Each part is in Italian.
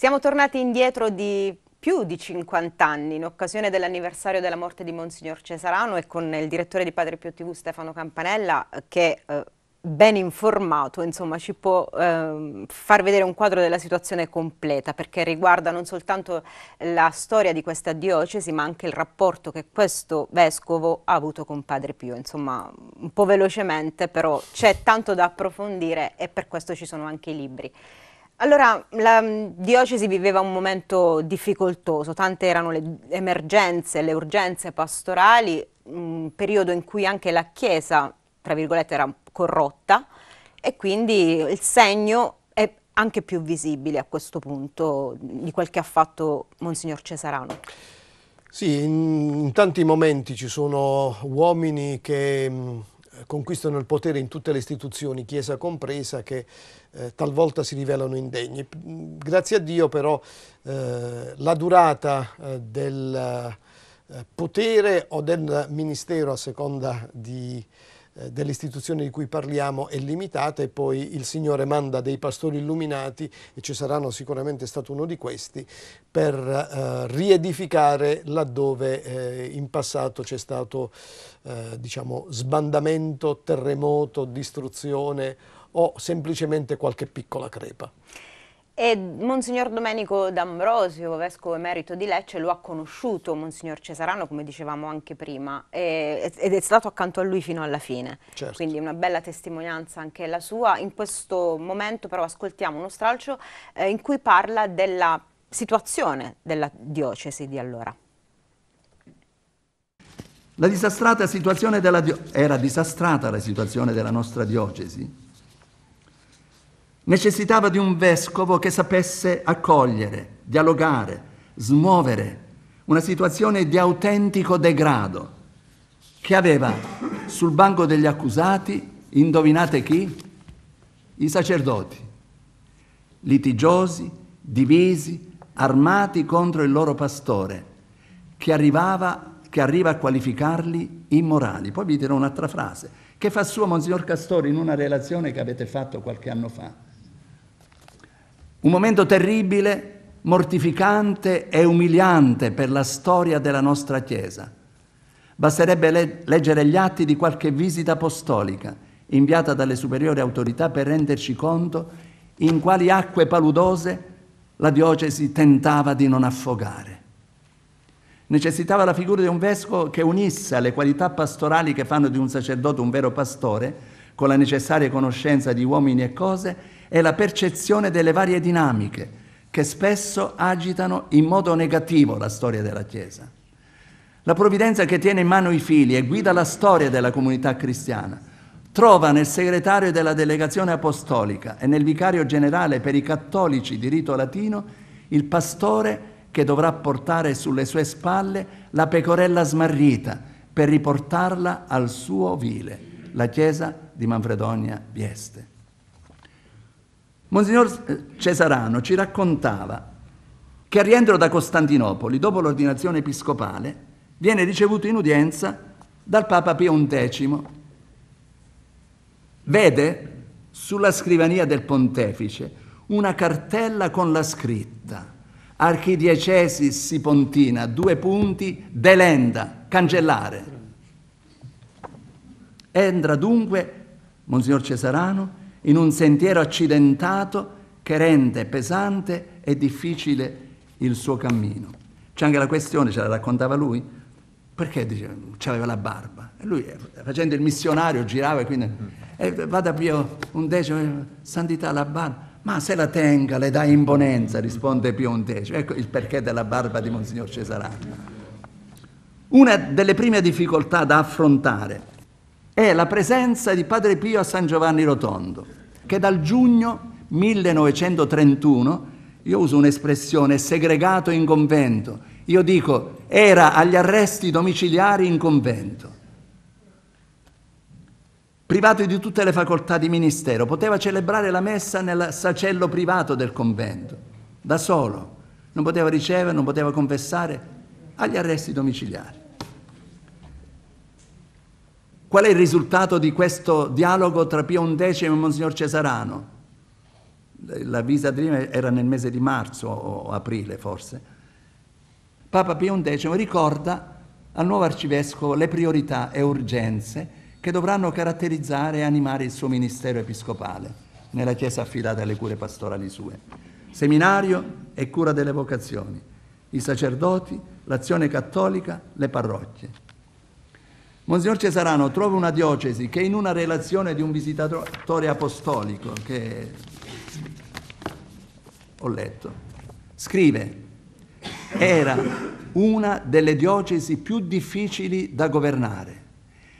Siamo tornati indietro di più di 50 anni in occasione dell'anniversario della morte di Monsignor Cesarano e con il direttore di Padre Pio TV Stefano Campanella che eh, ben informato insomma, ci può eh, far vedere un quadro della situazione completa perché riguarda non soltanto la storia di questa diocesi ma anche il rapporto che questo vescovo ha avuto con Padre Pio insomma un po' velocemente però c'è tanto da approfondire e per questo ci sono anche i libri allora, la mm, diocesi viveva un momento difficoltoso, tante erano le emergenze, le urgenze pastorali, un periodo in cui anche la Chiesa, tra virgolette, era corrotta e quindi il segno è anche più visibile a questo punto di quel che ha fatto Monsignor Cesarano. Sì, in, tanti momenti ci sono uomini che mm, conquistano il potere in tutte le istituzioni, Chiesa compresa, che eh, talvolta si rivelano indegni. Grazie a Dio però eh, la durata eh, del eh, potere o del ministero a seconda di eh, delle istituzioni di cui parliamo è limitata e poi il Signore manda dei pastori illuminati e ci saranno sicuramente stato uno di questi per eh, riedificare laddove eh, in passato c'è stato eh, diciamo, sbandamento, terremoto, distruzione o semplicemente qualche piccola crepa. E Monsignor Domenico D'Ambrosio, vescovo emerito di Lecce, lo ha conosciuto Monsignor Cesarano, come dicevamo anche prima, e, ed è stato accanto a lui fino alla fine. Certo. Quindi una bella testimonianza anche la sua. In questo momento però ascoltiamo uno stralcio eh, in cui parla della situazione della diocesi di allora. La disastrata situazione della dio- era disastrata la situazione della nostra diocesi Necessitava di un vescovo che sapesse accogliere, dialogare, smuovere una situazione di autentico degrado, che aveva sul banco degli accusati, indovinate chi? I sacerdoti, litigiosi, divisi, armati contro il loro pastore, che, arrivava, che arriva a qualificarli immorali. Poi vi dirò un'altra frase, che fa suo Monsignor Castori in una relazione che avete fatto qualche anno fa. Un momento terribile, mortificante e umiliante per la storia della nostra Chiesa. Basterebbe le- leggere gli atti di qualche visita apostolica inviata dalle superiori autorità per renderci conto in quali acque paludose la diocesi tentava di non affogare. Necessitava la figura di un vescovo che unisse alle qualità pastorali che fanno di un sacerdote un vero pastore, con la necessaria conoscenza di uomini e cose, è la percezione delle varie dinamiche che spesso agitano in modo negativo la storia della Chiesa. La provvidenza che tiene in mano i fili e guida la storia della comunità cristiana trova nel segretario della delegazione apostolica e nel vicario generale per i cattolici di rito latino il pastore che dovrà portare sulle sue spalle la pecorella smarrita per riportarla al suo vile, la chiesa di Manfredonia Bieste. Monsignor Cesarano ci raccontava che a rientro da Costantinopoli, dopo l'ordinazione episcopale, viene ricevuto in udienza dal Papa Pio X. Vede sulla scrivania del pontefice una cartella con la scritta Archidiecesi Sipontina, due punti, delenda, cancellare. Entra dunque, Monsignor Cesarano, in un sentiero accidentato che rende pesante e difficile il suo cammino. C'è anche la questione, ce la raccontava lui, perché diceva, aveva la barba. E lui eh, facendo il missionario girava e quindi, e eh, vada Pio un decimo, eh, santità la barba. Ma se la tenga, le dà imponenza, risponde Pio un decimo. Ecco il perché della barba di Monsignor Cesarano. Una delle prime difficoltà da affrontare è la presenza di Padre Pio a San Giovanni Rotondo che dal giugno 1931, io uso un'espressione, segregato in convento, io dico era agli arresti domiciliari in convento, privato di tutte le facoltà di ministero, poteva celebrare la messa nel sacello privato del convento, da solo, non poteva ricevere, non poteva confessare, agli arresti domiciliari. Qual è il risultato di questo dialogo tra Pio X e Monsignor Cesarano? La visita di era nel mese di marzo o aprile forse. Papa Pio X ricorda al nuovo arcivescovo le priorità e urgenze che dovranno caratterizzare e animare il suo ministero episcopale nella Chiesa affidata alle cure pastorali sue. Seminario e cura delle vocazioni, i sacerdoti, l'azione cattolica, le parrocchie. Monsignor Cesarano trova una diocesi che in una relazione di un visitatore apostolico che ho letto, scrive, era una delle diocesi più difficili da governare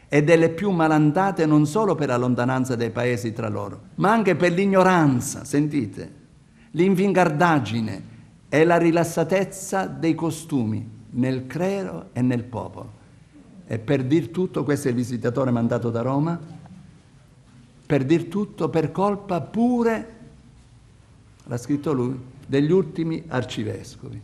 e delle più malandate non solo per la lontananza dei paesi tra loro, ma anche per l'ignoranza, sentite, l'invingardaggine e la rilassatezza dei costumi nel clero e nel popolo. E per dir tutto, questo è il visitatore mandato da Roma, per dir tutto, per colpa pure, l'ha scritto lui, degli ultimi arcivescovi.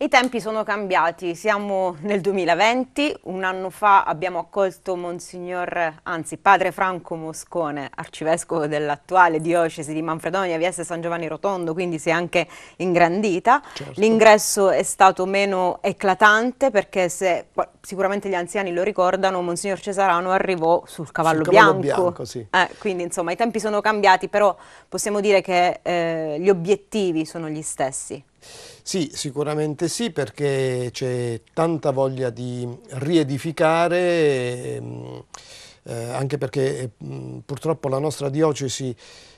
I tempi sono cambiati, siamo nel 2020, un anno fa abbiamo accolto Monsignor, anzi Padre Franco Moscone, arcivescovo dell'attuale diocesi di Manfredonia, Vieste San Giovanni Rotondo, quindi si è anche ingrandita. Certo. L'ingresso è stato meno eclatante perché se, sicuramente gli anziani lo ricordano, Monsignor Cesarano arrivò sul cavallo, sul cavallo bianco. bianco sì. eh, quindi insomma i tempi sono cambiati, però possiamo dire che eh, gli obiettivi sono gli stessi. Sì, sicuramente sì, perché c'è tanta voglia di riedificare, ehm, eh, anche perché eh, purtroppo la nostra diocesi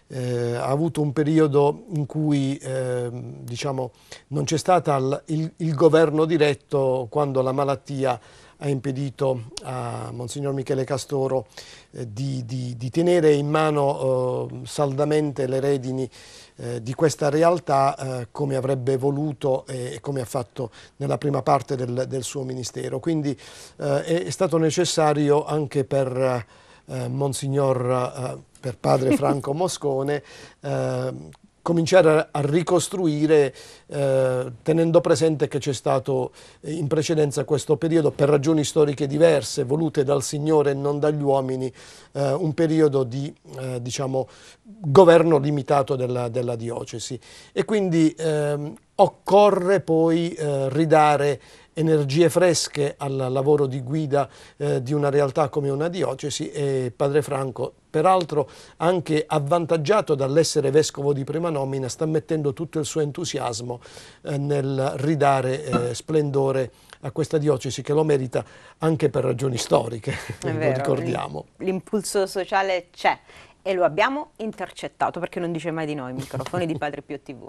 eh, ha avuto un periodo in cui ehm, diciamo, non c'è stato il, il governo diretto quando la malattia ha impedito a Monsignor Michele Castoro eh, di, di, di, tenere in mano eh, saldamente le redini eh, di questa realtà eh, come avrebbe voluto e, e, come ha fatto nella prima parte del, del suo ministero. Quindi eh, è, è, stato necessario anche per eh, Monsignor per padre Franco Moscone eh, cominciare a ricostruire eh, tenendo presente che c'è stato eh, in precedenza questo periodo per ragioni storiche diverse volute dal Signore e non dagli uomini eh, un periodo di eh, diciamo, governo limitato della, della, diocesi e quindi ehm, occorre poi eh, ridare energie fresche al lavoro di guida eh, di una realtà come una diocesi e Padre Franco peraltro anche avvantaggiato dall'essere vescovo di prima nomina sta mettendo tutto il suo entusiasmo eh, nel ridare eh, splendore a questa diocesi che lo merita anche per ragioni storiche, È lo ricordiamo. L'impulso sociale c'è e lo abbiamo intercettato perché non dice mai di noi i microfoni di Padre Pio TV.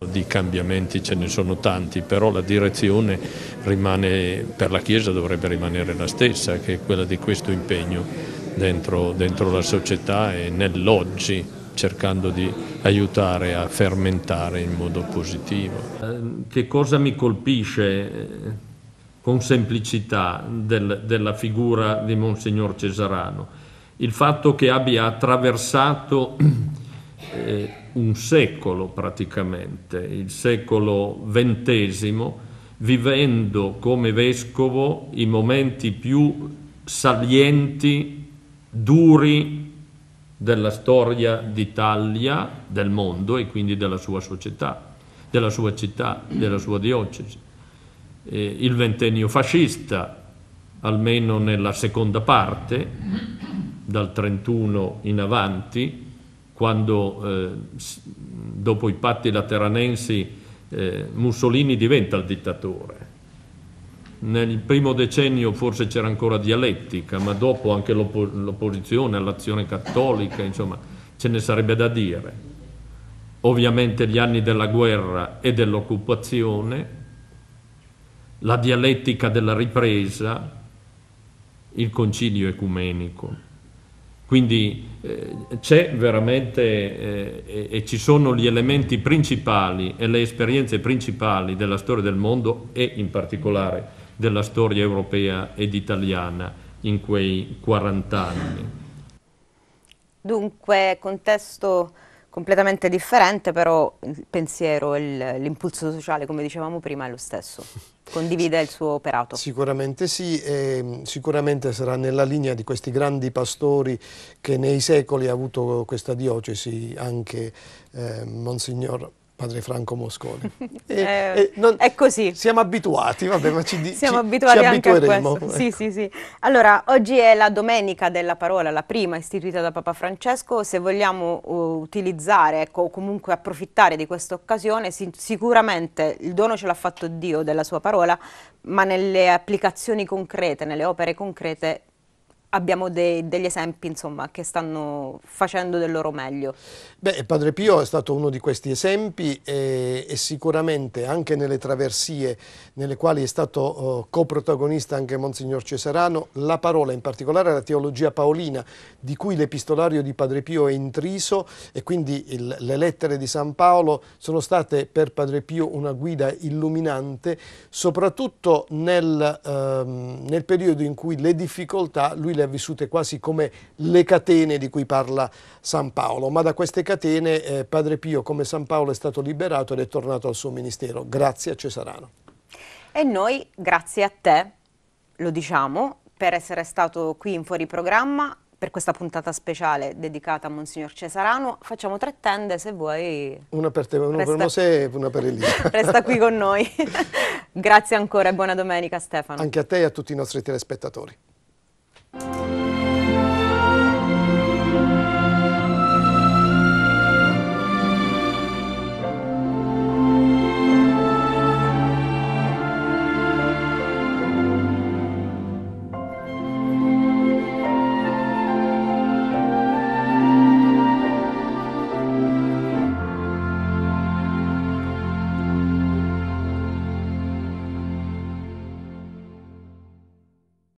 Di cambiamenti ce ne sono tanti, però la direzione rimane, per la Chiesa dovrebbe rimanere la stessa, che è quella di questo impegno dentro, dentro la società e nell'oggi, cercando di aiutare a fermentare in modo positivo. Eh, che cosa mi colpisce eh, con semplicità del, della figura di Monsignor Cesarano? Il fatto che abbia attraversato... Eh, un secolo praticamente, il secolo XX, vivendo come vescovo i momenti più salienti, duri della storia d'Italia, del mondo e quindi della sua società, della sua città, della sua diocesi. Eh, il ventennio fascista, almeno nella seconda parte, dal 31 in avanti, quando eh, dopo i patti lateranensi eh, Mussolini diventa il dittatore. Nel primo decennio forse c'era ancora dialettica, ma dopo anche l'opposizione all'azione cattolica, insomma, ce ne sarebbe da dire. Ovviamente gli anni della guerra e dell'occupazione, la dialettica della ripresa, il concilio ecumenico. Quindi eh, c'è veramente eh, e, ci sono gli elementi principali e le esperienze principali della storia del mondo e in particolare della storia europea ed italiana in quei 40 anni. Dunque, contesto completamente differente, però il pensiero e l'impulso sociale, come dicevamo prima, è lo stesso. Condivide il suo operato. Sicuramente sì, ehm, sicuramente sarà nella linea di questi grandi pastori che nei secoli ha avuto questa diocesi, anche eh, Monsignor padre Franco Mosconi. E, eh, e non, è così. Siamo abituati, vabbè, ma ci, siamo ci, abituati ci anche a questo. Ecco. Sì, sì, sì. Allora, oggi è la domenica della parola, la prima istituita da Papa Francesco. Se vogliamo uh, utilizzare, ecco, o comunque approfittare di questa occasione, si, sicuramente il dono ce l'ha fatto Dio della sua parola, ma nelle applicazioni concrete, nelle opere concrete, abbiamo de degli esempi insomma, che stanno facendo del loro meglio. Beh, Padre Pio è stato uno di questi esempi e, e sicuramente anche nelle traversie nelle quali è stato uh, coprotagonista anche Monsignor Cesarano, la parola, in particolare la teologia paolina, di cui l'epistolario di Padre Pio è intriso e quindi il, le lettere di San Paolo sono state per Padre Pio una guida illuminante, soprattutto nel, uh, nel periodo in cui le difficoltà lui le ha vissute quasi come le catene di cui parla San Paolo, ma da queste catene eh, Padre Pio come San Paolo è stato liberato ed è tornato al suo ministero. Grazie a Cesarano. E noi, grazie a te, lo diciamo, per essere stato qui in fuori programma, per questa puntata speciale dedicata a Monsignor Cesarano. Facciamo tre tende se vuoi. Una per te, una Resta... per Mosè e una per Elisa. Resta qui con noi. Grazie ancora e buona domenica Stefano. Anche a te e a tutti i nostri telespettatori.